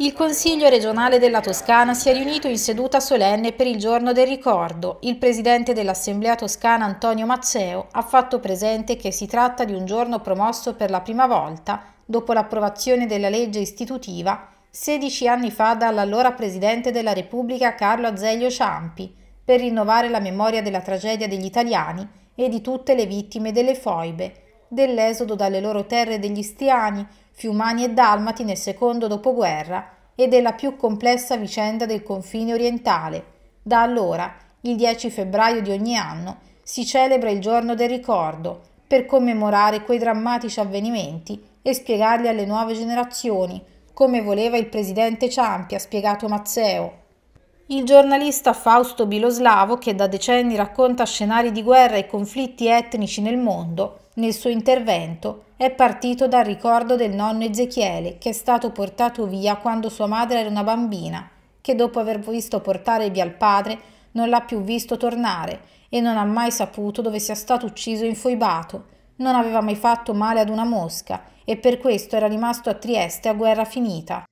Il Consiglio regionale della Toscana si è riunito in seduta solenne per il giorno del ricordo. Il presidente dell'Assemblea toscana Antonio Maceo ha fatto presente che si tratta di un giorno promosso per la prima volta, dopo l'approvazione della legge istitutiva, 16 anni fa dall'allora presidente della Repubblica Carlo Azeglio Ciampi, per rinnovare la memoria della tragedia degli italiani e di tutte le vittime delle foibe, dell'esodo dalle loro terre degli stiani, fiumani e dalmati nel secondo dopoguerra e della più complessa vicenda del confine orientale. Da allora, il 10 febbraio di ogni anno, si celebra il giorno del ricordo per commemorare quei drammatici avvenimenti e spiegarli alle nuove generazioni, come voleva il presidente Ciampi, ha spiegato Mazzeo il giornalista Fausto Biloslavo, che da decenni racconta scenari di guerra e conflitti etnici nel mondo, nel suo intervento è partito dal ricordo del nonno Ezechiele, che è stato portato via quando sua madre era una bambina, che dopo aver visto portare via il padre non l'ha più visto tornare e non ha mai saputo dove sia stato ucciso e infoibato. Non aveva mai fatto male ad una mosca e per questo era rimasto a Trieste a guerra finita.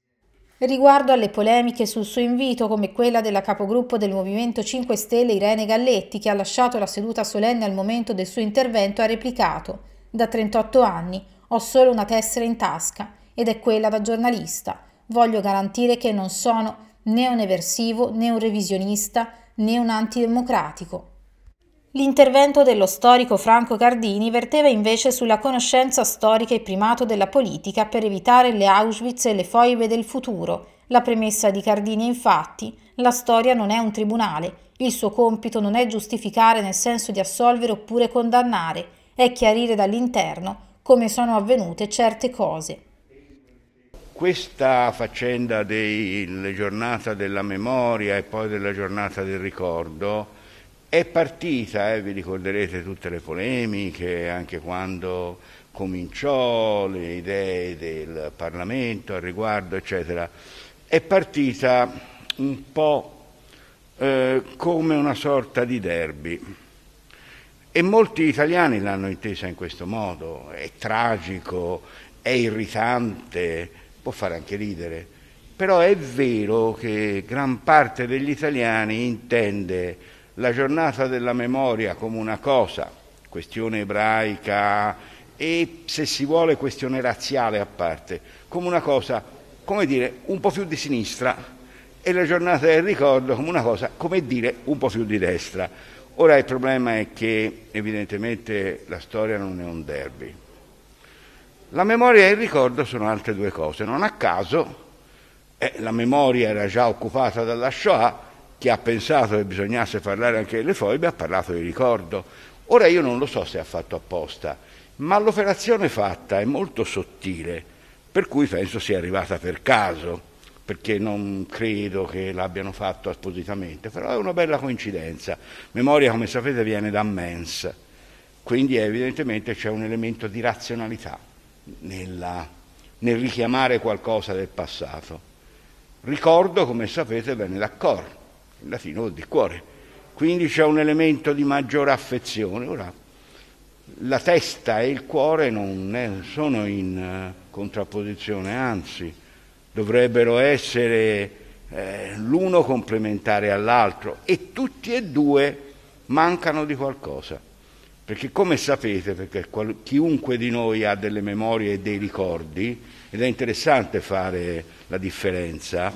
Riguardo alle polemiche sul suo invito, come quella della capogruppo del Movimento 5 Stelle Irene Galletti, che ha lasciato la seduta solenne al momento del suo intervento, ha replicato: Da 38 anni ho solo una tessera in tasca ed è quella da giornalista. Voglio garantire che non sono né un eversivo, né un revisionista, né un antidemocratico. L'intervento dello storico Franco Cardini verteva invece sulla conoscenza storica e primato della politica per evitare le Auschwitz e le foibe del futuro. La premessa di Cardini è infatti, la storia non è un tribunale, il suo compito non è giustificare nel senso di assolvere oppure condannare, è chiarire dall'interno come sono avvenute certe cose. Questa faccenda della giornata della memoria e poi della giornata del ricordo è partita, eh, vi ricorderete tutte le polemiche, anche quando cominciò, le idee del Parlamento al riguardo, eccetera. È partita un po' eh, come una sorta di derby. E molti italiani l'hanno intesa in questo modo, è tragico, è irritante, può fare anche ridere, però è vero che gran parte degli italiani intende la giornata della memoria come una cosa, questione ebraica e se si vuole questione razziale a parte, come una cosa, come dire, un po' più di sinistra e la giornata del ricordo come una cosa, come dire, un po' più di destra. Ora il problema è che evidentemente la storia non è un derby. La memoria e il ricordo sono altre due cose, non a caso eh, la memoria era già occupata dalla Shoah che ha pensato che bisognasse parlare anche delle foibe ha parlato di ricordo. Ora io non lo so se ha fatto apposta, ma l'operazione fatta è molto sottile, per cui penso sia arrivata per caso, perché non credo che l'abbiano fatto appositamente, però è una bella coincidenza. Memoria, come sapete, viene da mens, quindi evidentemente c'è un elemento di razionalità nella, nel richiamare qualcosa del passato. Ricordo, come sapete, viene da cor, il latino oh, vuol dire cuore, quindi c'è un elemento di maggiore affezione. Ora, la testa e il cuore non eh, sono in eh, contrapposizione, anzi dovrebbero essere eh, l'uno complementare all'altro e tutti e due mancano di qualcosa. Perché come sapete, perché qual- chiunque di noi ha delle memorie e dei ricordi, ed è interessante fare la differenza,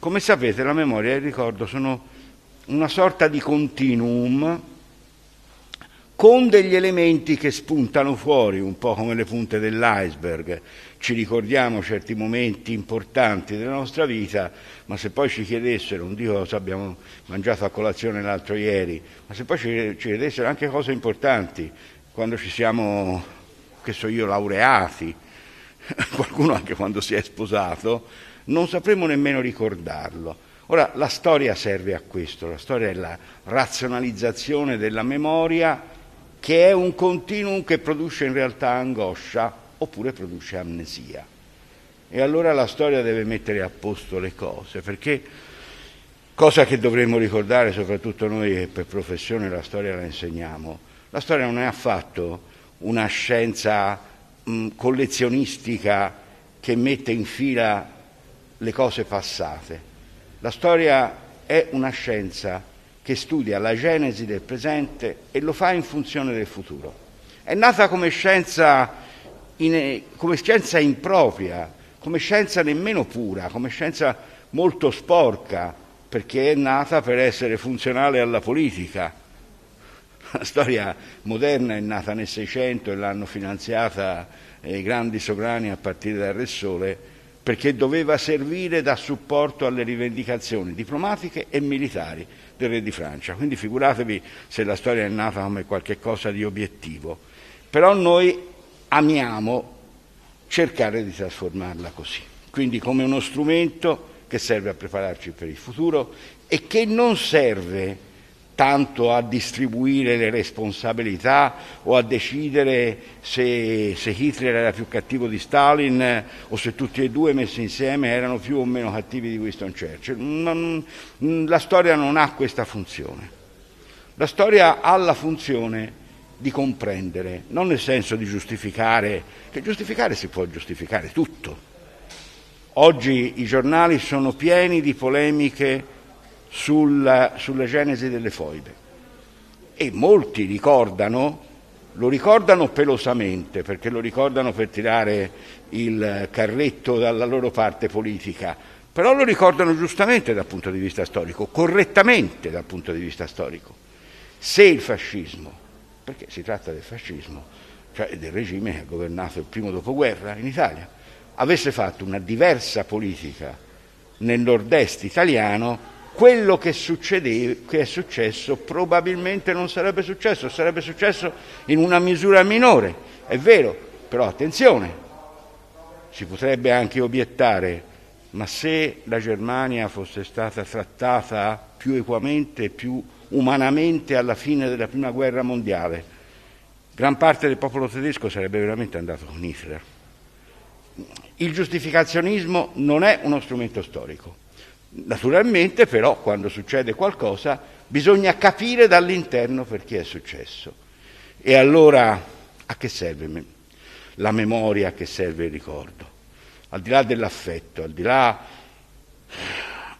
come sapete la memoria e il ricordo sono una sorta di continuum con degli elementi che spuntano fuori, un po' come le punte dell'iceberg. Ci ricordiamo certi momenti importanti della nostra vita, ma se poi ci chiedessero, non dico cosa abbiamo mangiato a colazione l'altro ieri, ma se poi ci chiedessero anche cose importanti, quando ci siamo, che so io, laureati, qualcuno anche quando si è sposato, non sapremo nemmeno ricordarlo. Ora, la storia serve a questo, la storia è la razionalizzazione della memoria che è un continuum che produce in realtà angoscia oppure produce amnesia. E allora la storia deve mettere a posto le cose, perché cosa che dovremmo ricordare, soprattutto noi che per professione la storia la insegniamo, la storia non è affatto una scienza mh, collezionistica che mette in fila le cose passate. La storia è una scienza che studia la genesi del presente e lo fa in funzione del futuro. È nata come scienza, in, come scienza impropria, come scienza nemmeno pura, come scienza molto sporca, perché è nata per essere funzionale alla politica. La storia moderna è nata nel Seicento e l'hanno finanziata eh, i grandi sovrani a partire dal Re Sole perché doveva servire da supporto alle rivendicazioni diplomatiche e militari del re di Francia. Quindi figuratevi se la storia è nata come qualcosa di obiettivo. Però noi amiamo cercare di trasformarla così, quindi come uno strumento che serve a prepararci per il futuro e che non serve tanto a distribuire le responsabilità o a decidere se, se, Hitler era più cattivo di Stalin o se tutti e due messi insieme erano più o meno cattivi di Winston Churchill. Non, la storia non ha questa funzione. La storia ha la funzione di comprendere, non nel senso di giustificare, che giustificare si può giustificare tutto. Oggi i giornali sono pieni di polemiche sulla, sulla genesi delle foibe. E molti ricordano, lo ricordano pelosamente, perché lo ricordano per tirare il carretto dalla loro parte politica, però lo ricordano giustamente dal punto di vista storico, correttamente dal punto di vista storico. Se il fascismo, perché si tratta del fascismo, cioè del regime che ha governato il primo dopoguerra in Italia, avesse fatto una diversa politica nel nord-est italiano, quello che, succede, che è successo probabilmente non sarebbe successo, sarebbe successo in una misura minore, è vero, però attenzione, si potrebbe anche obiettare, ma se la Germania fosse stata trattata più equamente, più umanamente alla fine della Prima Guerra Mondiale, gran parte del popolo tedesco sarebbe veramente andato con Hitler. Il giustificazionismo non è uno strumento storico, Naturalmente però quando succede qualcosa bisogna capire dall'interno perché è successo. E allora a che serve la memoria, a che serve il ricordo? Al di là dell'affetto, al di là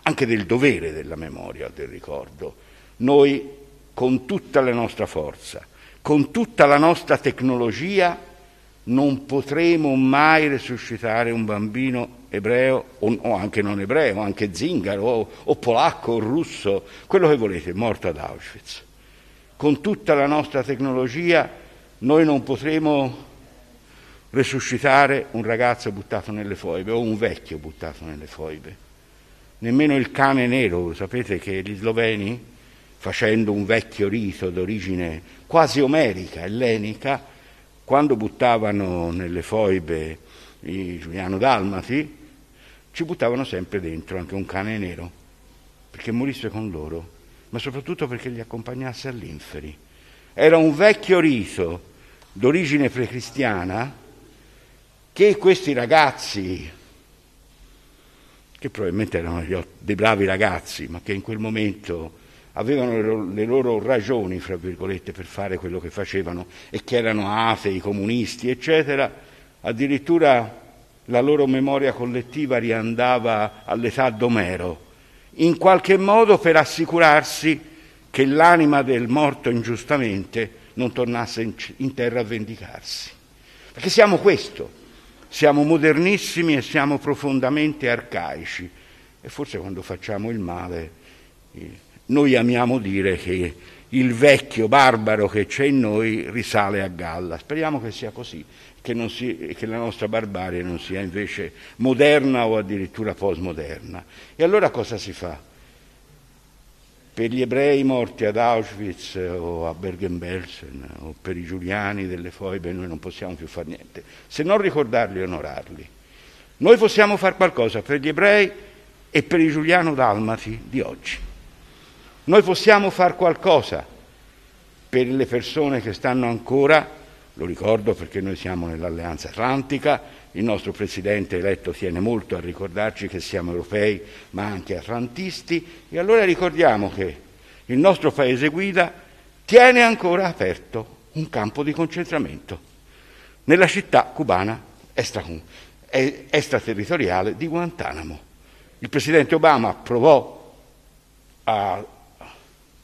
anche del dovere della memoria, del ricordo, noi con tutta la nostra forza, con tutta la nostra tecnologia, non potremo mai resuscitare un bambino ebreo o, anche non ebreo, anche zingaro o, o polacco o russo, quello che volete, morto ad Auschwitz. Con tutta la nostra tecnologia noi non potremo resuscitare un ragazzo buttato nelle foibe o un vecchio buttato nelle foibe. Nemmeno il cane nero, sapete che gli sloveni, facendo un vecchio rito d'origine quasi omerica, ellenica, quando buttavano nelle foibe i Giuliano Dalmati, ci buttavano sempre dentro anche un cane nero, perché morisse con loro, ma soprattutto perché li accompagnasse all'inferi. Era un vecchio riso d'origine precristiana che questi ragazzi, che probabilmente erano dei bravi ragazzi, ma che in quel momento avevano le loro ragioni, fra virgolette, per fare quello che facevano e che erano atei, comunisti, eccetera, addirittura la loro memoria collettiva riandava all'età d'Omero, in qualche modo per assicurarsi che l'anima del morto ingiustamente non tornasse in, terra a vendicarsi. Perché siamo questo, siamo modernissimi e siamo profondamente arcaici e forse quando facciamo il male noi amiamo dire che il vecchio barbaro che c'è in noi risale a galla. Speriamo che sia così che, si, che, la nostra barbarie non sia invece moderna o addirittura postmoderna. E allora cosa si fa? Per gli ebrei morti ad Auschwitz eh, o a Bergen-Belsen o per i giuliani delle foibe noi non possiamo più fare niente, se non ricordarli e onorarli. Noi possiamo fare qualcosa per gli ebrei e per i giuliano dalmati di oggi. Noi possiamo fare qualcosa per le persone che stanno ancora lo ricordo perché noi siamo nell'Alleanza Atlantica, il nostro Presidente eletto tiene molto a ricordarci che siamo europei ma anche atlantisti e allora ricordiamo che il nostro Paese guida tiene ancora aperto un campo di concentramento nella città cubana eh, extraterritoriale di Guantanamo. Il Presidente Obama provò a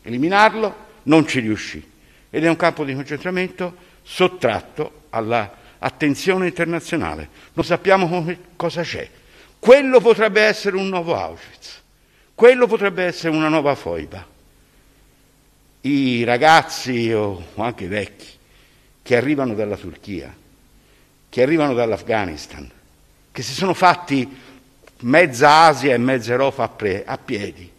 eliminarlo, non ci riuscì ed è un campo di concentramento sottratto all'attenzione internazionale. Non sappiamo come, cosa c'è. Quello potrebbe essere un nuovo Auschwitz, quello potrebbe essere una nuova foiba. I ragazzi o anche i vecchi che arrivano dalla Turchia, che arrivano dall'Afghanistan, che si sono fatti mezza Asia e mezza Europa a, pre- a piedi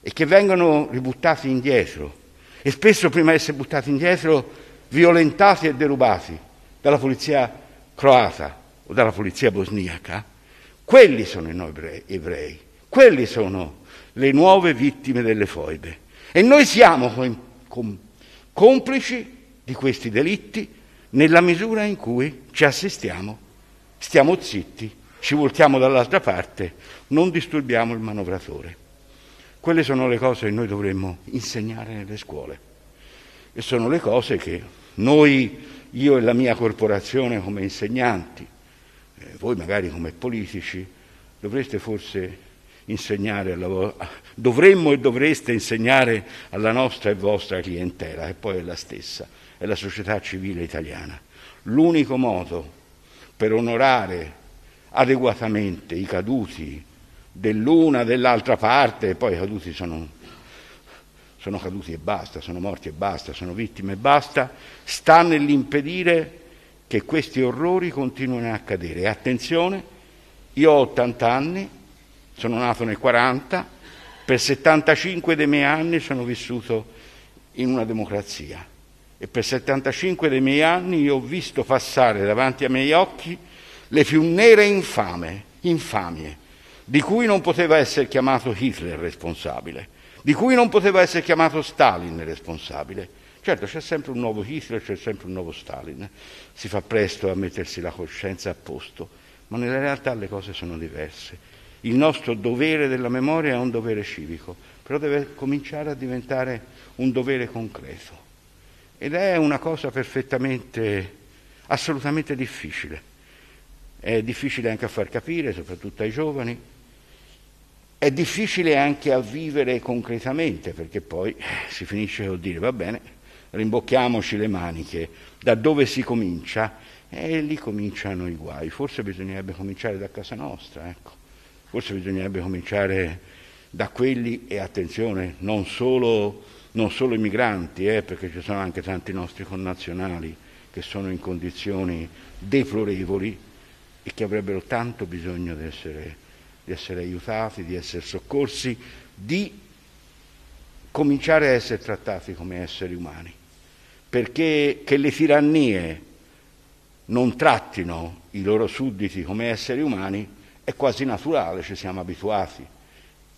e che vengono ributtati indietro e spesso prima di essere buttati indietro violentati e derubati dalla polizia croata o dalla polizia bosniaca, quelli sono i noi ebrei, quelli sono le nuove vittime delle foibe. E noi siamo com- com- complici di questi delitti nella misura in cui ci assistiamo, stiamo zitti, ci voltiamo dall'altra parte, non disturbiamo il manovratore. Quelle sono le cose che noi dovremmo insegnare nelle scuole e sono le cose che noi, io e la mia corporazione come insegnanti, eh, voi magari come politici, dovreste forse insegnare alla vo- dovremmo e dovreste insegnare alla nostra e vostra clientela, che poi è la stessa, è la società civile italiana. L'unico modo per onorare adeguatamente i caduti dell'una, dell'altra parte, e poi i caduti sono sono caduti e basta, sono morti e basta, sono vittime e basta, sta nell'impedire che questi orrori continuino a accadere. E attenzione, io ho 80 anni, sono nato nel 40, per 75 dei miei anni sono vissuto in una democrazia e per 75 dei miei anni io ho visto passare davanti ai miei occhi le più nere infame, infamie, di cui non poteva essere chiamato Hitler responsabile di cui non poteva essere chiamato Stalin responsabile. Certo, c'è sempre un nuovo Hitler, c'è sempre un nuovo Stalin, si fa presto a mettersi la coscienza a posto, ma nella realtà le cose sono diverse. Il nostro dovere della memoria è un dovere civico, però deve cominciare a diventare un dovere concreto. Ed è una cosa perfettamente, assolutamente difficile. È difficile anche a far capire, soprattutto ai giovani, è difficile anche a vivere concretamente perché poi eh, si finisce col dire va bene, rimbocchiamoci le maniche, da dove si comincia? E lì cominciano i guai. Forse bisognerebbe cominciare da casa nostra, ecco. forse bisognerebbe cominciare da quelli, e attenzione, non solo, non solo i migranti, eh, perché ci sono anche tanti nostri connazionali che sono in condizioni deplorevoli e che avrebbero tanto bisogno di essere di essere aiutati, di essere soccorsi, di cominciare a essere trattati come esseri umani, perché che le tirannie non trattino i loro sudditi come esseri umani è quasi naturale, ci siamo abituati,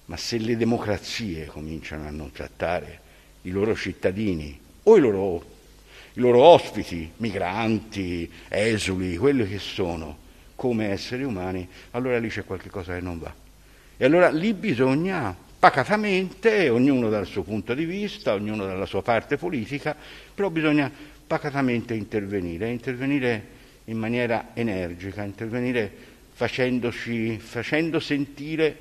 ma se le democrazie cominciano a non trattare i loro cittadini o i loro, i loro ospiti, migranti, esuli, quelli che sono, come esseri umani, allora lì c'è qualcosa che non va. E allora lì bisogna pacatamente, ognuno dal suo punto di vista, ognuno dalla sua parte politica, però bisogna pacatamente intervenire, intervenire in maniera energica, intervenire facendo sentire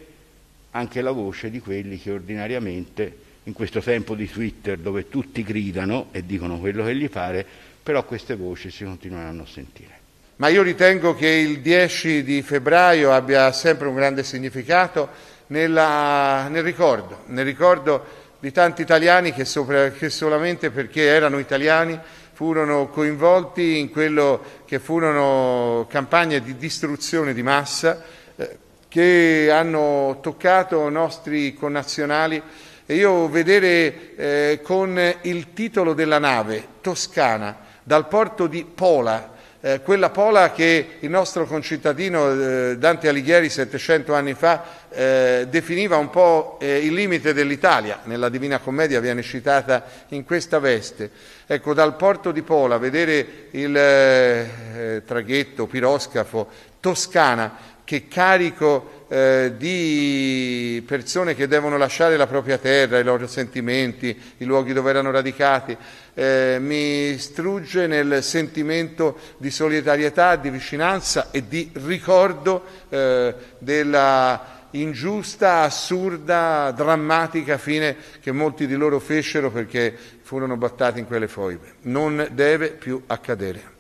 anche la voce di quelli che ordinariamente in questo tempo di Twitter dove tutti gridano e dicono quello che gli pare, però queste voci si continueranno a sentire ma io ritengo che il 10 di febbraio abbia sempre un grande significato nella, nel, ricordo, nel ricordo di tanti italiani che, sopra, che solamente perché erano italiani furono coinvolti in quello che furono campagne di distruzione di massa eh, che hanno toccato nostri connazionali e io vedere eh, con il titolo della nave Toscana dal porto di Pola eh, quella pola che il nostro concittadino eh, Dante Alighieri 700 anni fa eh, definiva un po' eh, il limite dell'Italia, nella Divina Commedia viene citata in questa veste. Ecco, dal porto di Pola vedere il eh, eh, traghetto, piroscafo, Toscana, che carico eh, di persone che devono lasciare la propria terra, i loro sentimenti, i luoghi dove erano radicati, eh, mi strugge nel sentimento di solidarietà, di vicinanza e di ricordo eh, della ingiusta, assurda, drammatica fine che molti di loro fecero perché furono battati in quelle foibe. Non deve più accadere.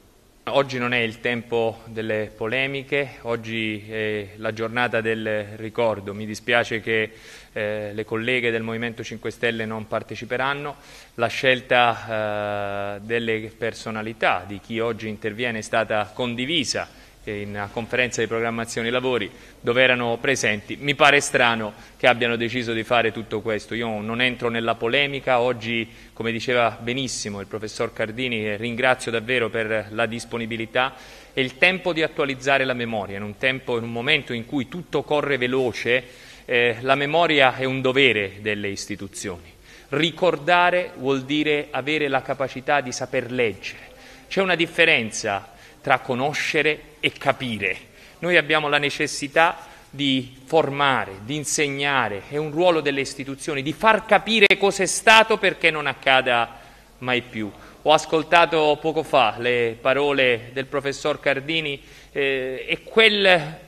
Oggi non è il tempo delle polemiche, oggi è la giornata del ricordo. Mi dispiace che eh, le colleghe del Movimento 5 Stelle non parteciperanno. La scelta eh, delle personalità, di chi oggi interviene, è stata condivisa in una conferenza di programmazione lavori dove erano presenti. Mi pare strano che abbiano deciso di fare tutto questo. Io non entro nella polemica, oggi come diceva benissimo il professor Cardini, eh, ringrazio davvero per la disponibilità, è il tempo di attualizzare la memoria, in un, tempo, in un momento in cui tutto corre veloce, eh, la memoria è un dovere delle istituzioni. Ricordare vuol dire avere la capacità di saper leggere. C'è una differenza tra conoscere e capire. Noi abbiamo la necessità di formare, di insegnare, è un ruolo delle istituzioni, di far capire cos'è stato perché non accada mai più. Ho ascoltato poco fa le parole del professor Cardini eh, e quel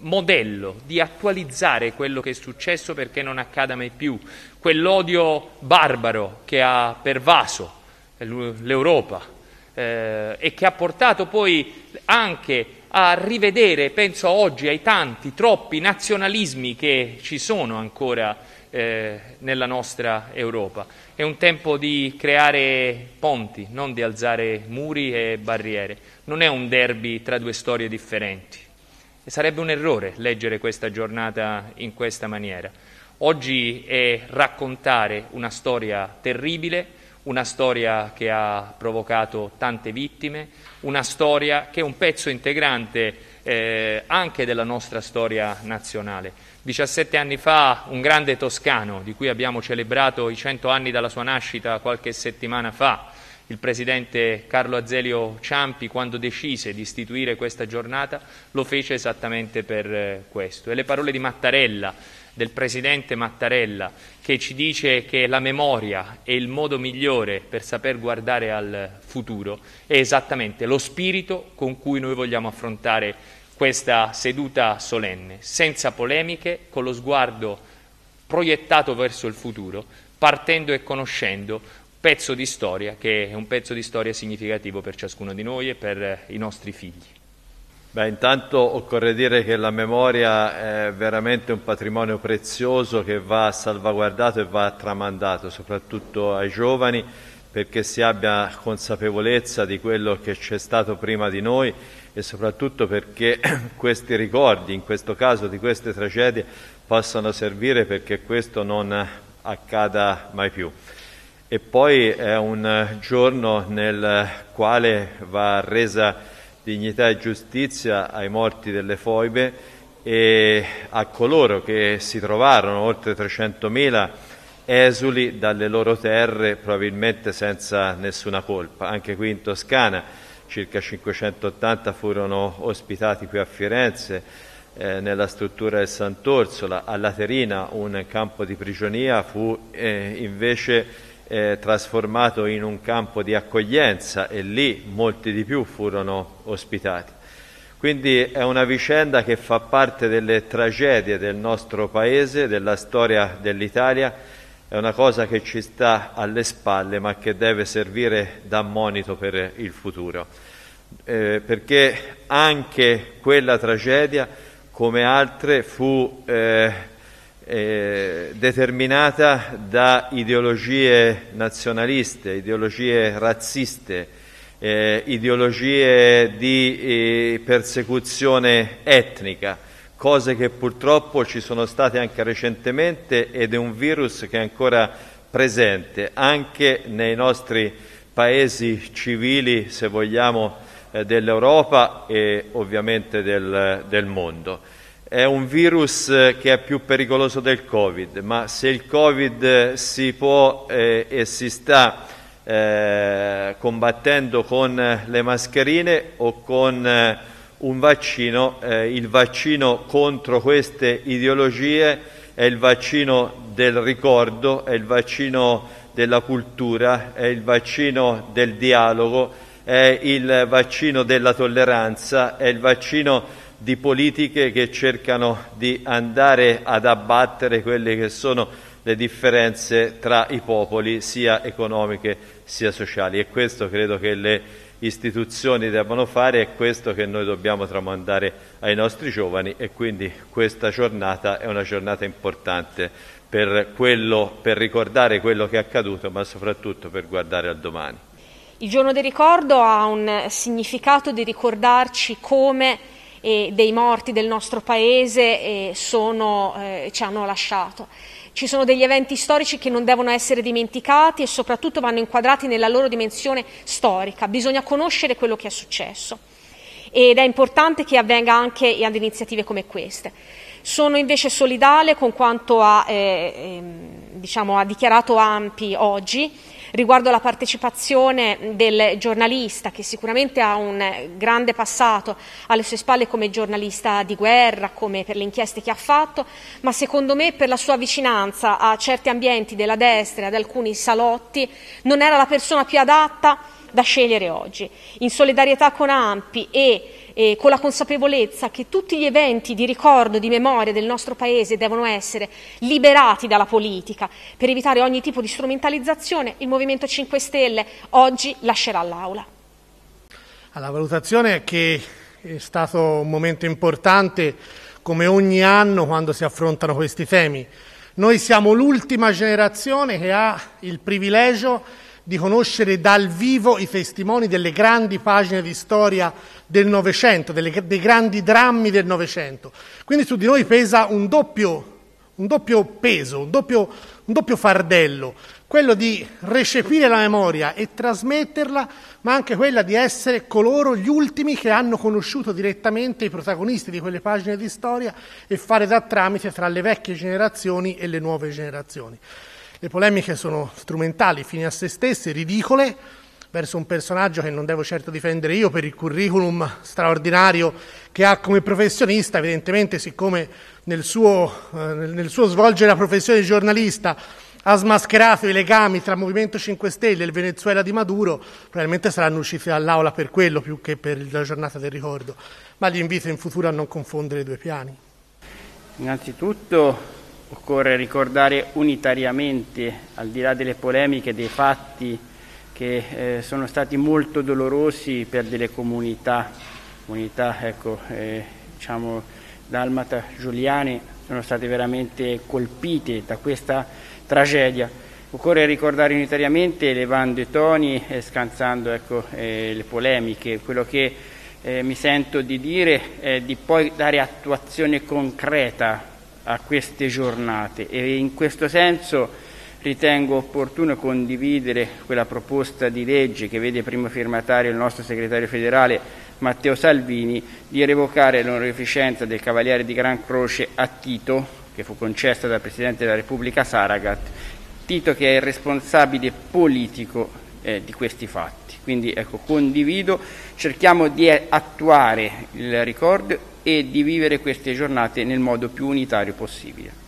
modello di attualizzare quello che è successo perché non accada mai più, quell'odio barbaro che ha pervaso l'Europa, eh, e che ha portato poi anche a rivedere, penso oggi, ai tanti, troppi nazionalismi che ci sono ancora eh, nella nostra Europa. È un tempo di creare ponti, non di alzare muri e barriere. Non è un derby tra due storie differenti. E sarebbe un errore leggere questa giornata in questa maniera. Oggi è raccontare una storia terribile, una storia che ha provocato tante vittime, una storia che è un pezzo integrante eh, anche della nostra storia nazionale. 17 anni fa un grande toscano, di cui abbiamo celebrato i 100 anni dalla sua nascita qualche settimana fa, il presidente Carlo Azelio Ciampi, quando decise di istituire questa giornata, lo fece esattamente per eh, questo. E le parole di Mattarella, del presidente Mattarella, che ci dice che la memoria è il modo migliore per saper guardare al futuro, è esattamente lo spirito con cui noi vogliamo affrontare questa seduta solenne, senza polemiche, con lo sguardo proiettato verso il futuro, partendo e conoscendo pezzo di storia che è un pezzo di storia significativo per ciascuno di noi e per eh, i nostri figli. Beh, intanto occorre dire che la memoria è veramente un patrimonio prezioso che va salvaguardato e va tramandato, soprattutto ai giovani, perché si abbia consapevolezza di quello che c'è stato prima di noi e soprattutto perché questi ricordi, in questo caso di queste tragedie, possano servire perché questo non accada mai più e poi è un giorno nel quale va resa dignità e giustizia ai morti delle foibe e a coloro che si trovarono, oltre 300.000 esuli dalle loro terre, probabilmente senza nessuna colpa. Anche qui in Toscana circa 580 furono ospitati qui a Firenze, eh, nella struttura del Sant'Orsola, a Laterina un campo di prigionia fu eh, invece eh, trasformato in un campo di accoglienza e lì molti di più furono ospitati. Quindi è una vicenda che fa parte delle tragedie del nostro paese, della storia dell'Italia, è una cosa che ci sta alle spalle ma che deve servire da monito per il futuro. Eh, perché anche quella tragedia, come altre, fu eh, eh, determinata da ideologie nazionaliste, ideologie razziste, eh, ideologie di eh, persecuzione etnica, cose che purtroppo ci sono state anche recentemente ed è un virus che è ancora presente anche nei nostri paesi civili, se vogliamo, eh, dell'Europa e ovviamente del, del mondo è un virus eh, che è più pericoloso del Covid, ma se il Covid eh, si può eh, e si sta eh, combattendo con eh, le mascherine o con eh, un vaccino, il vaccino contro queste ideologie è il vaccino del ricordo, è il vaccino della cultura, è il vaccino del dialogo, è il vaccino della tolleranza, è il vaccino di politiche che cercano di andare ad abbattere quelle che sono le differenze tra i popoli, sia economiche sia sociali. E questo credo che le istituzioni debbano fare, è questo che noi dobbiamo tramandare ai nostri giovani e quindi questa giornata è una giornata importante per, quello, per ricordare quello che è accaduto, ma soprattutto per guardare al domani. Il giorno del ricordo ha un significato di ricordarci come e dei morti del nostro paese sono, eh, ci hanno lasciato. Ci sono degli eventi storici che non devono essere dimenticati e soprattutto vanno inquadrati nella loro dimensione storica. Bisogna conoscere quello che è successo ed è importante che avvenga anche ad iniziative come queste. Sono invece solidale con quanto ha, eh, ehm, diciamo, ha dichiarato Ampi oggi Riguardo la partecipazione del giornalista, che sicuramente ha un grande passato alle sue spalle come giornalista di guerra, come per le inchieste che ha fatto, ma secondo me per la sua vicinanza a certi ambienti della destra e ad alcuni salotti non era la persona più adatta da scegliere oggi. In solidarietà con Ampi e eh, con la consapevolezza che tutti gli eventi di ricordo, di memoria del nostro Paese devono essere liberati dalla politica per evitare ogni tipo di strumentalizzazione, il Movimento 5 Stelle oggi lascerà l'Aula. Alla valutazione che è stato un momento importante come ogni anno quando si affrontano questi temi. Noi siamo l'ultima generazione che ha il privilegio di conoscere dal vivo i testimoni delle grandi pagine di storia del Novecento, dei grandi drammi del Novecento. Quindi su di noi pesa un doppio, un doppio peso, un doppio, un doppio fardello, quello di recepire la memoria e trasmetterla, ma anche quella di essere coloro gli ultimi che hanno conosciuto direttamente i protagonisti di quelle pagine di storia e fare da tramite tra le vecchie generazioni e le nuove generazioni. Le polemiche sono strumentali, fini a se stesse, ridicole, verso un personaggio che non devo certo difendere io per il curriculum straordinario che ha come professionista, evidentemente siccome nel suo, eh, nel suo svolgere la professione di giornalista ha smascherato i legami tra Movimento 5 Stelle e il Venezuela di Maduro, probabilmente saranno usciti dall'aula per quello più che per la giornata del ricordo, ma gli invito in futuro a non confondere i due piani. Innanzitutto occorre ricordare unitariamente, al di là delle polemiche, dei fatti che eh, sono stati molto dolorosi per delle comunità, comunità ecco, eh, diciamo, dalmata, giuliane, sono state veramente colpite da questa tragedia. Occorre ricordare unitariamente, elevando i toni e eh, scansando ecco, eh, le polemiche, quello che eh, mi sento di dire è di poi dare attuazione concreta a queste giornate e in questo senso ritengo opportuno condividere quella proposta di legge che vede primo firmatario il nostro segretario federale Matteo Salvini di revocare l'onorificenza del Cavaliere di Gran Croce a Tito, che fu concessa dal Presidente della Repubblica Saragat, Tito che è il responsabile politico eh, di questi fatti. Quindi ecco, condivido, cerchiamo di attuare il ricordo e di vivere queste giornate nel modo più unitario possibile.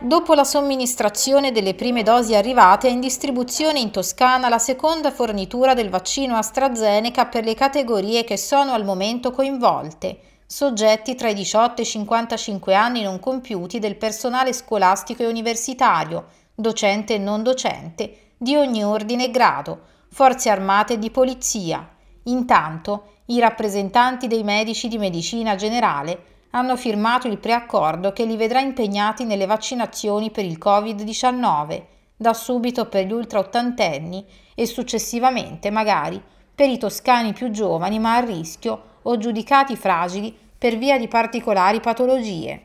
Dopo la somministrazione delle prime dosi arrivate, è in distribuzione in Toscana la seconda fornitura del vaccino AstraZeneca per le categorie che sono al momento coinvolte soggetti tra i 18 e i 55 anni non compiuti del personale scolastico e universitario, docente e non docente, di ogni ordine e grado, forze armate e di polizia. Intanto, i rappresentanti dei medici di medicina generale hanno firmato il preaccordo che li vedrà impegnati nelle vaccinazioni per il Covid-19, da subito per gli ultraottantenni e successivamente magari per i toscani più giovani ma a rischio o giudicati fragili per via di particolari patologie.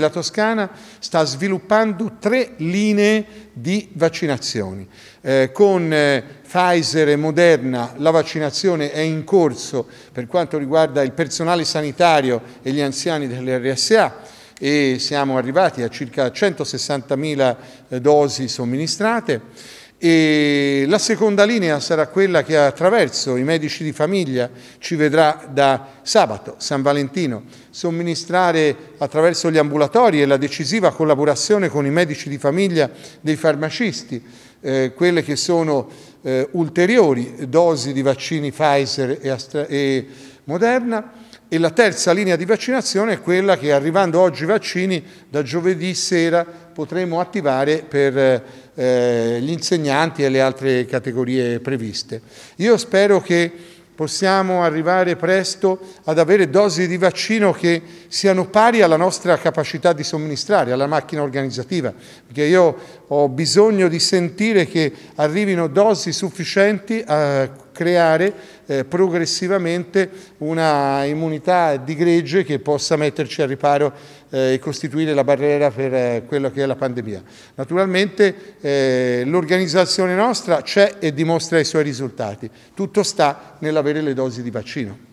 La Toscana sta sviluppando tre linee di vaccinazioni. Eh, con eh, Pfizer e Moderna la vaccinazione è in corso per quanto riguarda il personale sanitario e gli anziani dell'RSA e siamo arrivati a circa 160.000 eh, dosi somministrate. E la seconda linea sarà quella che attraverso i medici di famiglia ci vedrà da sabato, San Valentino, somministrare attraverso gli ambulatori e la decisiva collaborazione con i medici di famiglia dei farmacisti, eh, quelle che sono eh, ulteriori dosi di vaccini Pfizer e, Astra e Moderna e la terza linea di vaccinazione è quella che arrivando oggi i vaccini da giovedì sera potremo attivare per eh, gli insegnanti e le altre categorie previste. Io spero che possiamo arrivare presto ad avere dosi di vaccino che siano pari alla nostra capacità di somministrare, alla macchina organizzativa, perché io ho bisogno di sentire che arrivino dosi sufficienti a creare eh, progressivamente una immunità di gregge che possa metterci al riparo eh, e costituire la barriera per eh, quella che è la pandemia. Naturalmente eh, l'organizzazione nostra c'è e dimostra i suoi risultati, tutto sta nell'avere le dosi di vaccino.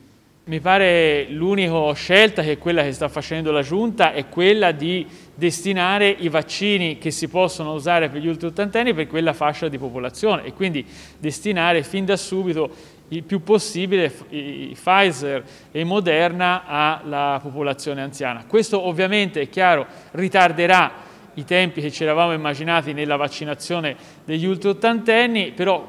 Mi pare l'unica scelta che quella che sta facendo la Giunta è quella di destinare i vaccini che si possono usare per gli ultra ottantenni per quella fascia di popolazione e quindi destinare fin da subito il più possibile i Pfizer e Moderna alla popolazione anziana. Questo ovviamente è chiaro ritarderà i tempi che ci eravamo immaginati nella vaccinazione degli ultra ottantenni, però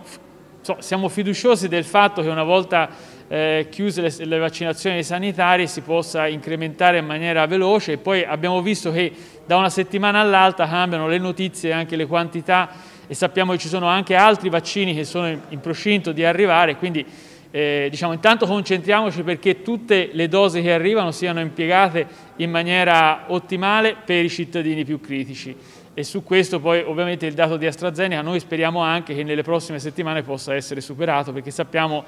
so, siamo fiduciosi del fatto che una volta eh, chiuse le, le vaccinazioni sanitarie si possa incrementare in maniera veloce e poi abbiamo visto che da una settimana all'altra cambiano le notizie e anche le quantità e sappiamo che ci sono anche altri vaccini che sono in, in procinto di arrivare, quindi eh, diciamo, intanto concentriamoci perché tutte le dosi che arrivano siano impiegate in maniera ottimale per i cittadini più critici e su questo poi ovviamente il dato di AstraZeneca noi speriamo anche che nelle prossime settimane possa essere superato perché sappiamo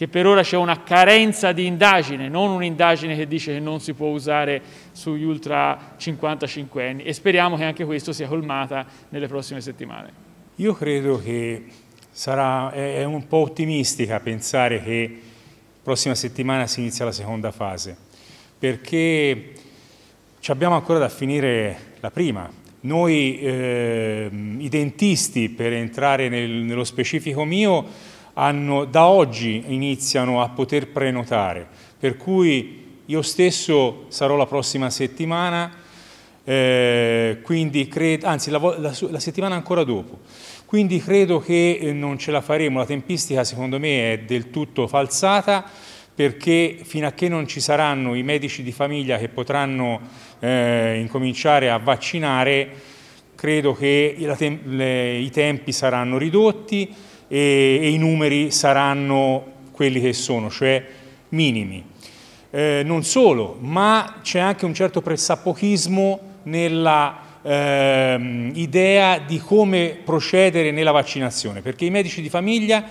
che per ora c'è una carenza di indagine, non un'indagine che dice che non si può usare sugli ultra 55 anni e speriamo che anche questo sia colmata nelle prossime settimane. Io credo che sarà, è un po' ottimistica pensare che prossima settimana si inizia la seconda fase, perché ci abbiamo ancora da finire la prima. Noi eh, i dentisti, per entrare nel, nello specifico mio, hanno, da oggi iniziano a poter prenotare, per cui io stesso sarò la prossima settimana, eh, credo, anzi la, la, la settimana ancora dopo. Quindi credo che eh, non ce la faremo, la tempistica secondo me è del tutto falsata perché fino a che non ci saranno i medici di famiglia che potranno eh, incominciare a vaccinare, credo che le, i tempi saranno ridotti, e, e i numeri saranno quelli che sono, cioè minimi. Eh, non solo, ma c'è anche un certo pressapochismo nella ehm, idea di come procedere nella vaccinazione, perché i medici di famiglia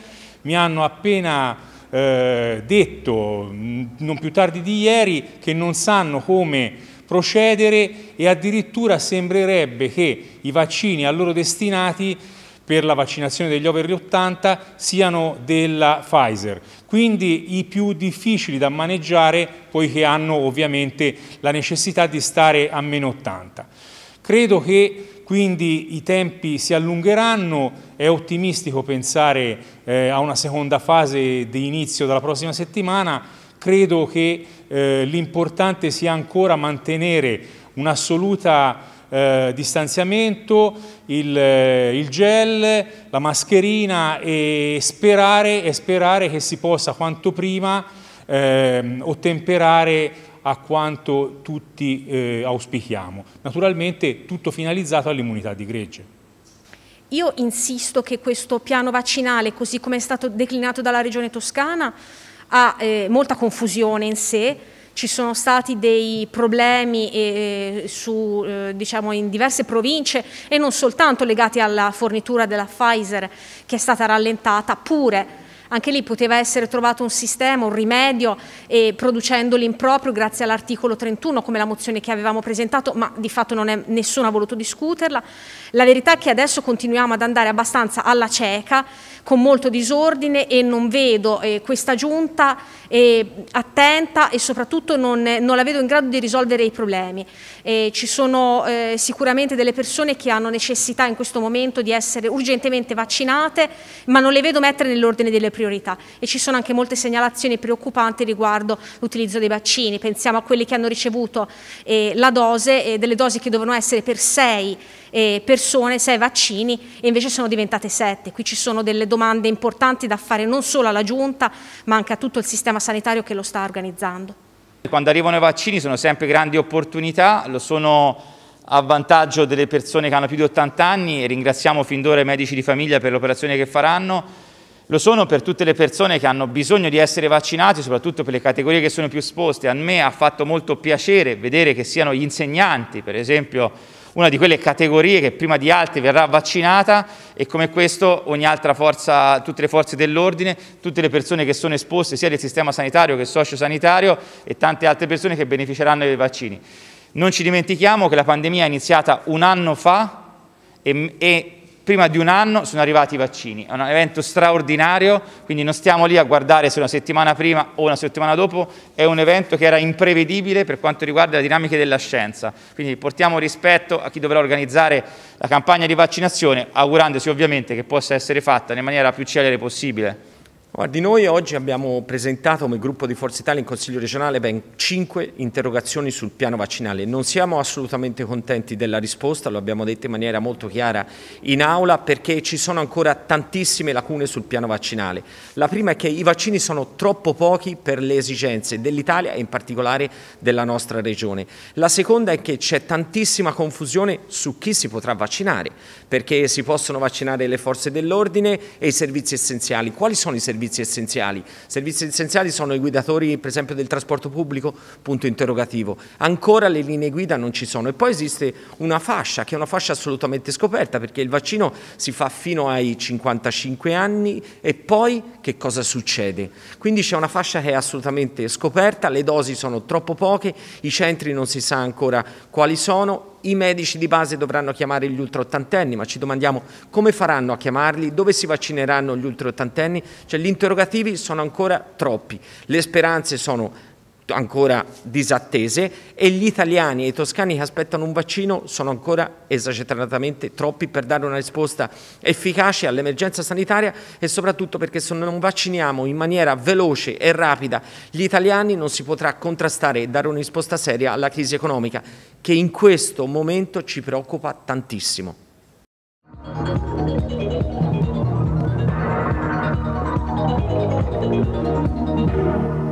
mi hanno appena eh, detto, non più tardi di ieri, che non sanno come procedere e addirittura sembrerebbe che i vaccini a loro destinati per la vaccinazione degli over 80 siano della Pfizer, quindi i più difficili da maneggiare poiché hanno ovviamente la necessità di stare a meno 80. Credo che quindi i tempi si allungheranno, è ottimistico pensare eh, a una seconda fase di inizio della prossima settimana, credo che eh, l'importante sia ancora mantenere un'assoluta eh, distanziamento, il, eh, il, gel, la mascherina e sperare, e sperare che si possa quanto prima eh, ottemperare a quanto tutti eh, auspichiamo. Naturalmente tutto finalizzato all'immunità di gregge. Io insisto che questo piano vaccinale, così come è stato declinato dalla Regione Toscana, ha eh, molta confusione in sé, ci sono stati dei problemi eh, su, eh, diciamo in diverse province e non soltanto legati alla fornitura della Pfizer che è stata rallentata, pure anche lì poteva essere trovato un sistema, un rimedio, eh, producendo l'improprio grazie all'articolo 31, come la mozione che avevamo presentato, ma di fatto è, nessuno ha voluto discuterla. La verità è che adesso continuiamo ad andare abbastanza alla cieca, con molto disordine e non vedo eh, questa giunta eh, attenta e soprattutto non, non, la vedo in grado di risolvere i problemi. Eh, ci sono eh, sicuramente delle persone che hanno necessità in questo momento di essere urgentemente vaccinate, ma non le vedo mettere nell'ordine delle priorità priorità e ci sono anche molte segnalazioni preoccupanti riguardo l'utilizzo dei vaccini, pensiamo a quelli che hanno ricevuto eh, la dose, eh, delle dosi che dovevano essere per sei eh, persone, sei vaccini e invece sono diventate sette, qui ci sono delle domande importanti da fare non solo alla Giunta ma anche a tutto il sistema sanitario che lo sta organizzando. Quando arrivano i vaccini sono sempre grandi opportunità, lo sono a vantaggio delle persone che hanno più di 80 anni e ringraziamo fin d'ora i medici di famiglia per l'operazione che faranno lo sono per tutte le persone che hanno bisogno di essere vaccinati, soprattutto per le categorie che sono più esposte. A me ha fatto molto piacere vedere che siano gli insegnanti, per esempio, una di quelle categorie che prima di altri verrà vaccinata e come questo ogni altra forza, tutte le forze dell'ordine, tutte le persone che sono esposte sia del sistema sanitario che sociosanitario e tante altre persone che beneficeranno dei vaccini. Non ci dimentichiamo che la pandemia è iniziata un anno fa e, e prima di un anno sono arrivati i vaccini. È un evento straordinario, quindi non stiamo lì a guardare se una settimana prima o una settimana dopo, è un evento che era imprevedibile per quanto riguarda le dinamiche della scienza. Quindi portiamo rispetto a chi dovrà organizzare la campagna di vaccinazione, augurandosi ovviamente che possa essere fatta nella maniera più celere possibile. Guardi, noi oggi abbiamo presentato come gruppo di Forza Italia in Consiglio regionale ben cinque interrogazioni sul piano vaccinale. Non siamo assolutamente contenti della risposta, lo abbiamo detto in maniera molto chiara in aula, perché ci sono ancora tantissime lacune sul piano vaccinale. La prima è che i vaccini sono troppo pochi per le esigenze dell'Italia e in particolare della nostra regione. La seconda è che c'è tantissima confusione su chi si potrà vaccinare, perché si possono vaccinare le forze dell'ordine e i servizi essenziali. Quali sono i servizi servizi essenziali. Servizi essenziali sono i guidatori per esempio del trasporto pubblico, punto interrogativo. Ancora le linee guida non ci sono e poi esiste una fascia che è una fascia assolutamente scoperta perché il vaccino si fa fino ai 55 anni e poi che cosa succede? Quindi c'è una fascia che è assolutamente scoperta, le dosi sono troppo poche, i centri non si sa ancora quali sono i medici di base dovranno chiamare gli ultraottantenni, ma ci domandiamo come faranno a chiamarli, dove si vaccineranno gli ultraottantenni, cioè gli interrogativi sono ancora troppi, le speranze sono ancora disattese e gli italiani e i toscani che aspettano un vaccino sono ancora esageratamente troppi per dare una risposta efficace all'emergenza sanitaria e soprattutto perché se non vacciniamo in maniera veloce e rapida gli italiani non si potrà contrastare e dare una risposta seria alla crisi economica che in questo momento ci preoccupa tantissimo. Thank you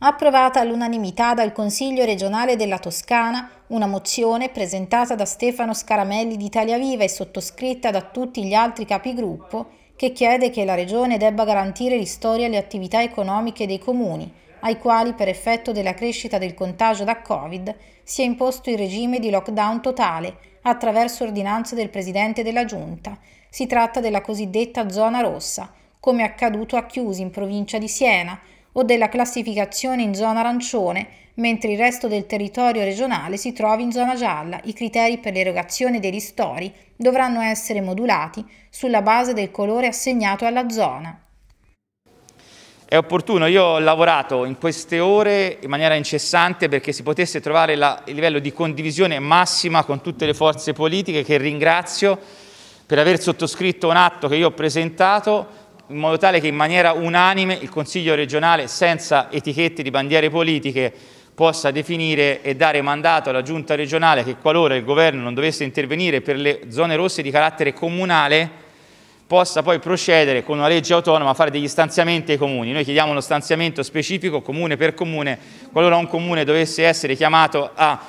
approvata all'unanimità dal Consiglio regionale della Toscana una mozione presentata da Stefano Scaramelli di Italia Viva e sottoscritta da tutti gli altri capigruppo che chiede che la Regione debba garantire ristori alle attività economiche dei comuni, ai quali per effetto della crescita del contagio da Covid si è imposto il regime di lockdown totale attraverso ordinanze del Presidente della Giunta. Si tratta della cosiddetta zona rossa, come accaduto a Chiusi in provincia di Siena, o della classificazione in zona arancione, mentre il resto del territorio regionale si trovi in zona gialla. I criteri per l'erogazione dei ristori dovranno essere modulati sulla base del colore assegnato alla zona. È opportuno, io ho lavorato in queste ore in maniera incessante perché si potesse trovare la, il livello di condivisione massima con tutte le forze politiche che ringrazio per aver sottoscritto un atto che io ho presentato in modo tale che in maniera unanime il Consiglio regionale, senza etichette di bandiere politiche, possa definire e dare mandato alla Giunta regionale che qualora il Governo non dovesse intervenire per le zone rosse di carattere comunale, possa poi procedere con una legge autonoma a fare degli stanziamenti ai comuni. Noi chiediamo uno stanziamento specifico comune per comune, qualora un comune dovesse essere chiamato a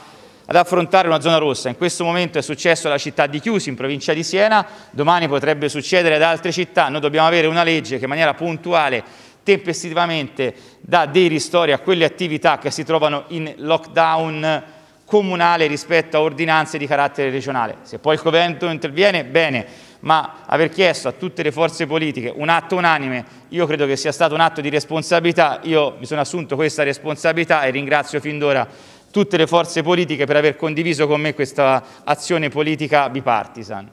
ad affrontare una zona rossa. In questo momento è successo alla città di Chiusi, in provincia di Siena, domani potrebbe succedere ad altre città, noi dobbiamo avere una legge che in maniera puntuale, tempestivamente, dà dei ristori a quelle attività che si trovano in lockdown comunale rispetto a ordinanze di carattere regionale. Se poi il governo interviene, bene, ma aver chiesto a tutte le forze politiche un atto unanime, io credo che sia stato un atto di responsabilità, io mi sono assunto questa responsabilità e ringrazio fin d'ora tutte le forze politiche per aver condiviso con me questa azione politica bipartisan.